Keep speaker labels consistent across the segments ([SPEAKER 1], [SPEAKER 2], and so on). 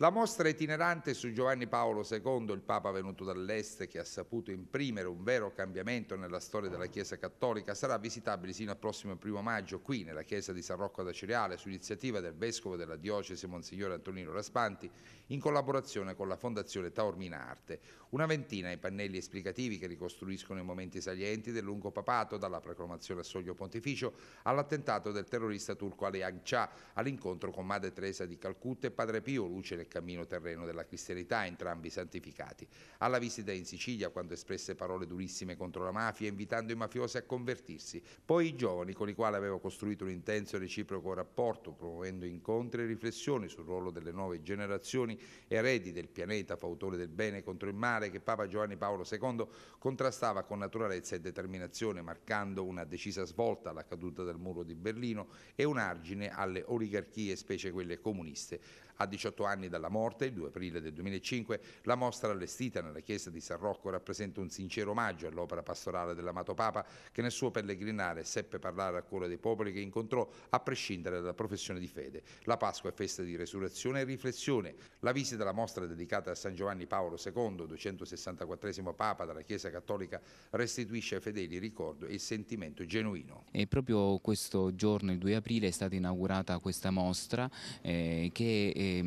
[SPEAKER 1] La mostra itinerante su Giovanni Paolo II, il Papa venuto dall'Est che ha saputo imprimere un vero cambiamento nella storia della Chiesa Cattolica, sarà visitabile sino al prossimo primo maggio qui nella Chiesa di San Rocco da Cereale su iniziativa del Vescovo della Diocesi Monsignore Antonino Raspanti in collaborazione con la Fondazione Taormina Arte. Una ventina i pannelli esplicativi che ricostruiscono i momenti salienti del lungo papato dalla proclamazione a soglio pontificio all'attentato del terrorista turco Ali Agca all'incontro con Madre Teresa di Calcutta e Padre Pio, luce cammino terreno della cristianità, entrambi santificati. Alla visita in Sicilia, quando espresse parole durissime contro la mafia, invitando i mafiosi a convertirsi, poi i giovani con i quali avevo costruito un intenso e reciproco rapporto, promuovendo incontri e riflessioni sul ruolo delle nuove generazioni, eredi del pianeta, fautore del bene contro il male, che Papa Giovanni Paolo II contrastava con naturalezza e determinazione, marcando una decisa svolta alla caduta del muro di Berlino e un argine alle oligarchie, specie quelle comuniste. A 18 anni dal dalla morte, il 2 aprile del 2005, la mostra allestita nella chiesa di San Rocco rappresenta un sincero omaggio all'opera pastorale dell'amato Papa che nel suo pellegrinare seppe parlare al cuore dei popoli che incontrò a prescindere dalla professione di fede. La Pasqua è festa di resurrezione e riflessione. La visita alla mostra dedicata a San Giovanni Paolo II, 264 Papa della Chiesa Cattolica, restituisce ai fedeli ricordo e il sentimento genuino.
[SPEAKER 2] E proprio questo giorno, il 2 aprile, è stata inaugurata questa mostra eh, che eh,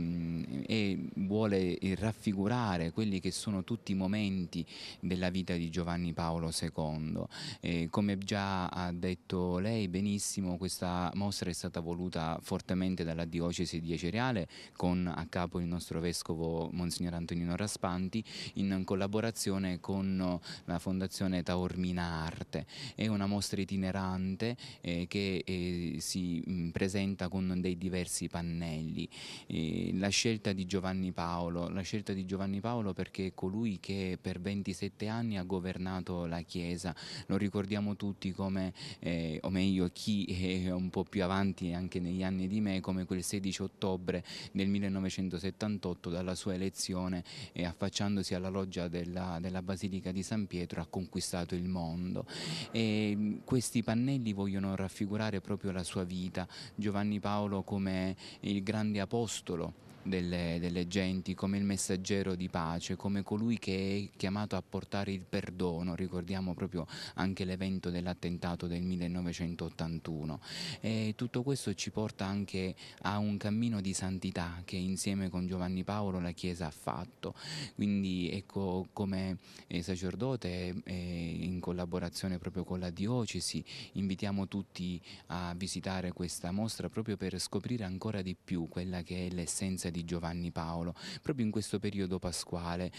[SPEAKER 2] e vuole raffigurare quelli che sono tutti i momenti della vita di Giovanni Paolo II. E come già ha detto lei benissimo, questa mostra è stata voluta fortemente dalla diocesi di Acereale con a capo il nostro vescovo Monsignor Antonino Raspanti in collaborazione con la Fondazione Taormina Arte. È una mostra itinerante eh, che eh, si mh, mm, presenta con dei diversi pannelli. Eh, la scelta scelta di Giovanni Paolo, la scelta di Giovanni Paolo perché è colui che per 27 anni ha governato la Chiesa, lo ricordiamo tutti come, eh, o meglio chi è un po' più avanti anche negli anni di me, come quel 16 ottobre del 1978 dalla sua elezione e eh, affacciandosi alla loggia della, della Basilica di San Pietro ha conquistato il mondo. E mm, questi pannelli vogliono raffigurare proprio la sua vita, Giovanni Paolo come il grande apostolo del, delle, delle genti, come il messaggero di pace, come colui che è chiamato a portare il perdono, ricordiamo proprio anche l'evento dell'attentato del 1981. E tutto questo ci porta anche a un cammino di santità che insieme con Giovanni Paolo la Chiesa ha fatto. Quindi ecco come eh, sacerdote eh, in collaborazione proprio con la diocesi invitiamo tutti a visitare questa mostra proprio per scoprire ancora di più quella che è l'essenza di Giovanni Giovanni Paolo, proprio in questo periodo pasquale,